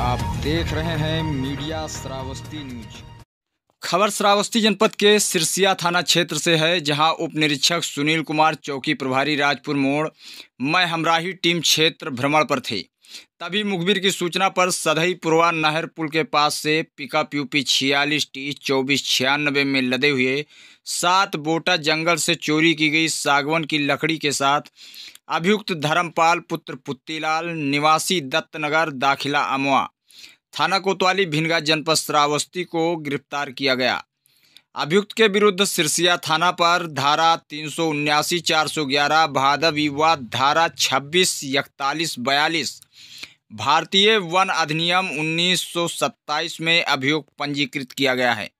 आप देख रहे हैं मीडिया श्रावस्ती न्यूज खबर श्रावस्ती जनपद के सिरसिया थाना क्षेत्र से है जहां उप निरीक्षक सुनील कुमार चौकी प्रभारी राजपुर मोड़ मैं हमराही टीम क्षेत्र भ्रमण पर थे तभी मुखबिर की सूचना पर सदई पुरवा नहर पुल के पास से पिकअप यूपी छियालीस टी चौबीस छियानबे में लदे हुए सात बोटा जंगल से चोरी की गई सागवन की लकड़ी के साथ अभियुक्त धर्मपाल पुत्र पुत्तीलाल निवासी दत्तनगर दाखिला अमवा थाना कोतवाली भिनगा जनपद श्रावस्ती को गिरफ्तार किया गया अभियुक्त के विरुद्ध सिरसिया थाना पर धारा तीन सौ उन्यासी चार सौ ग्यारह भादव विवाद धारा छब्बीस इकतालीस बयालीस भारतीय वन अधिनियम उन्नीस सौ सत्ताईस में अभियुक्त पंजीकृत किया गया है